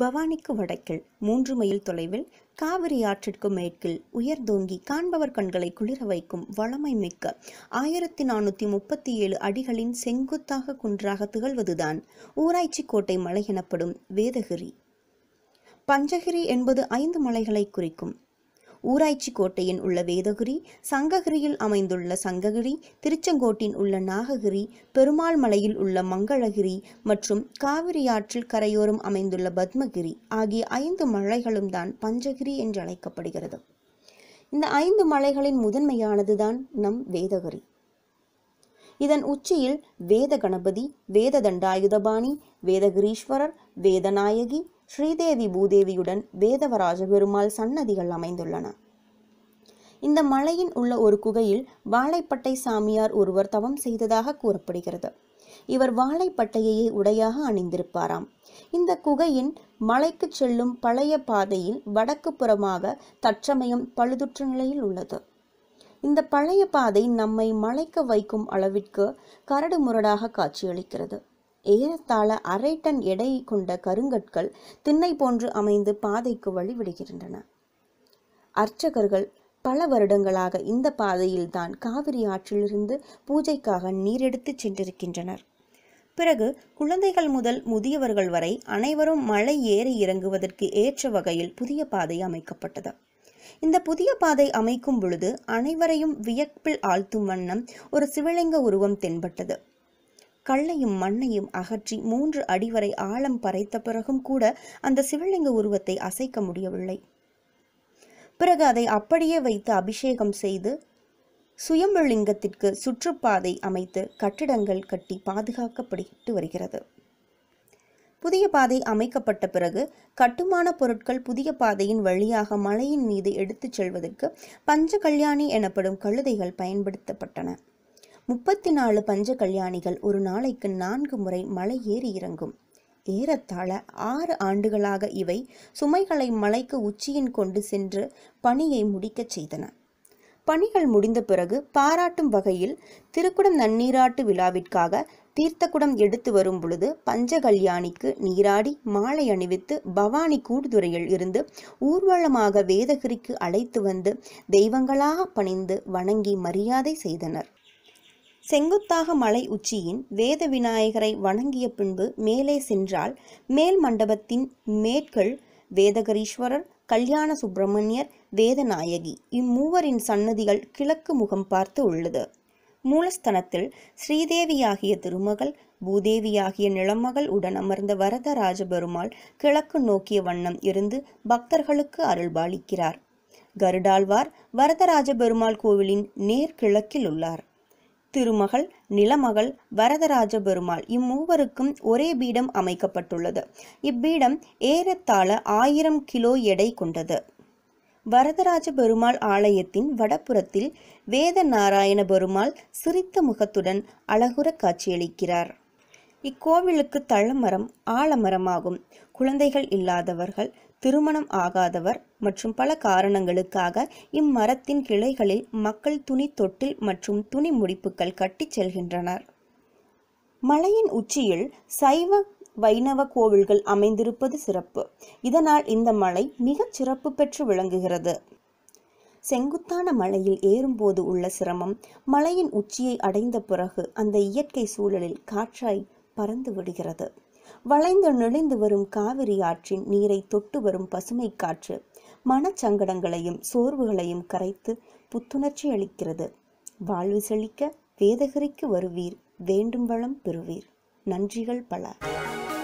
பவானிக்கு வடக்கில் மூன்று மைல் தொலைவில் காவிரி ஆற்றிற்கு மேற்கில் உயர்தோங்கி காண்பவர் கண்களை குளிர வைக்கும் வளமை மிக்க ஆயிரத்தி நானூற்றி முப்பத்தி ஏழு அடிகளின் செங்குத்தாக குன்றாக திகழ்வதுதான் ஊராய்ச்சி கோட்டை மலை எனப்படும் வேதகிரி பஞ்சகிரி என்பது ஐந்து மலைகளை குறிக்கும் ஊராய்ச்சி கோட்டையின் உள்ள வேதகிரி சங்ககிரியில் அமைந்துள்ள சங்ககிரி திருச்செங்கோட்டின் உள்ள நாககிரி பெருமாள் மலையில் உள்ள மங்களகிரி மற்றும் காவிரி ஆற்றில் கரையோரம் அமைந்துள்ள பத்மகிரி ஆகிய ஐந்து மலைகளும் தான் பஞ்சகிரி என்று அழைக்கப்படுகிறது இந்த ஐந்து மலைகளின் முதன்மையானதுதான் நம் வேதகிரி இதன் உச்சியில் வேத கணபதி வேத தண்டாயுதபாணி வேதகிரீஸ்வரர் வேதநாயகி ஸ்ரீதேவி பூதேவியுடன் வேதவராஜ பெருமாள் சன்னதிகள் அமைந்துள்ளன இந்த மலையின் உள்ள ஒரு குகையில் வாழைப்பட்டை சாமியார் ஒருவர் தவம் செய்ததாக கூறப்படுகிறது இவர் வாழைப்பட்டையையே உடையாக அணிந்திருப்பாராம் இந்த குகையின் மலைக்கு செல்லும் பழைய பாதையில் வடக்கு புறமாக தற்சமயம் பழுதுற்ற நிலையில் உள்ளது இந்த பழைய பாதை நம்மை மலைக்க வைக்கும் அளவிற்கு கரடு முரடாக காட்சியளிக்கிறது ஏறத்தாழ அரை டன் எடை கொண்ட கருங்கற்கள் திண்ணை போன்று அமைந்து பாதைக்கு வழிவிடுகின்றன அர்ச்சகர்கள் பல வருடங்களாக இந்த பாதையில்தான் காவிரி ஆற்றிலிருந்து பூஜைக்காக நீரெடுத்து சென்றிருக்கின்றனர் பிறகு குழந்தைகள் முதல் முதியவர்கள் வரை அனைவரும் மலை ஏறி இறங்குவதற்கு ஏற்ற வகையில் புதிய பாதை அமைக்கப்பட்டது இந்த புதிய பாதை அமைக்கும் பொழுது அனைவரையும் வியப்பில் ஆழ்த்தும் வண்ணம் ஒரு சிவலிங்க உருவம் தென்பட்டது கல்லையும் மண்ணையும் அகற்றி மூன்று அடிவரை ஆழம் பறைத்த பிறகும் கூட அந்த சிவலிங்க உருவத்தை அசைக்க முடியவில்லை பிறகு அதை அப்படியே வைத்து அபிஷேகம் செய்து சுயம்புலிங்கத்திற்கு சுற்றுப்பாதை அமைத்து கட்டிடங்கள் கட்டி பாதுகாக்கப்பட்டு வருகிறது புதிய பாதை அமைக்கப்பட்ட பிறகு கட்டுமான பொருட்கள் புதிய பாதையின் வழியாக மலையின் மீது எடுத்துச் செல்வதற்கு பஞ்ச கல்யாணி எனப்படும் கழுதைகள் பயன்படுத்தப்பட்டன முப்பத்தி நாலு பஞ்ச கல்யாணிகள் ஒரு நாளைக்கு நான்கு முறை மலை ஏறி இறங்கும் ஏறத்தாழ ஆறு ஆண்டுகளாக இவை சுமைகளை மலைக்கு உச்சியின் கொண்டு சென்று பணியை முடிக்கச் செய்தன பணிகள் முடிந்த பிறகு பாராட்டும் வகையில் திருக்குடம் நன்னீராட்டு விழாவிற்காக தீர்த்தக்குடம் எடுத்து வரும் பொழுது பஞ்சகல்யாணிக்கு நீராடி மாலை அணிவித்து பவானி கூடுதுறையில் இருந்து ஊர்வலமாக வேதகிரிக்கு அழைத்து வந்து தெய்வங்களாக பணிந்து வணங்கி மரியாதை செய்தனர் செங்குத்தாக மலை உச்சியின் வேத விநாயகரை வணங்கிய பின்பு மேலே சென்றால் மேல் மண்டபத்தின் மேற்கள் வேதகரீஸ்வரர் கல்யாண சுப்பிரமணியர் வேதநாயகி இம்மூவரின் சன்னதிகள் கிழக்கு முகம் பார்த்து உள்ளது மூலஸ்தனத்தில் ஸ்ரீதேவியாகிய திருமகள் பூதேவியாகிய நிலமகள் உடன் அமர்ந்த வரதராஜ பெருமாள் கிழக்கு நோக்கிய வண்ணம் இருந்து பக்தர்களுக்கு அருள்பாலிக்கிறார் கருடாழ்வார் வரதராஜ பெருமாள் கோவிலின் நேர்கிழக்கில் உள்ளார் திருமகள் நிலமகள் வரதராஜ பெருமாள் இம்மூவருக்கும் ஒரே பீடம் அமைக்கப்பட்டுள்ளது இப்பீடம் ஏறத்தாழ ஆயிரம் கிலோ எடை கொண்டது வரதராஜ பெருமாள் ஆலயத்தின் வடபுறத்தில் வேத நாராயண பெருமாள் சிரித்த முகத்துடன் அழகுற காட்சியளிக்கிறார் இக்கோவிலுக்கு தழமரம் ஆலமரமாகும் குழந்தைகள் இல்லாதவர்கள் திருமணம் ஆகாதவர் மற்றும் பல காரணங்களுக்காக இம்மரத்தின் கிளைகளில் மக்கள் துணி தொட்டில் மற்றும் துணி முடிப்புகள் கட்டி செல்கின்றனர் மலையின் உச்சியில் சைவ வைணவ கோவில்கள் அமைந்திருப்பது சிறப்பு இதனால் இந்த மலை மிகச் சிறப்பு பெற்று விளங்குகிறது செங்குத்தான மலையில் ஏறும்போது உள்ள சிரமம் மலையின் உச்சியை அடைந்த பிறகு அந்த இயற்கை சூழலில் காற்றாய் பறந்து விடுகிறது வளைந்து நுழைந்து வரும் காவிரி ஆற்றின் நீரை தொட்டு வரும் பசுமை காற்று மனச்சங்கடங்களையும் சோர்வுகளையும் கரைத்து புத்துணர்ச்சி அளிக்கிறது வாழ்வு செழிக்க வேதகிரிக்கு வருவீர் வேண்டும் வளம் பெறுவீர் நன்றிகள் பல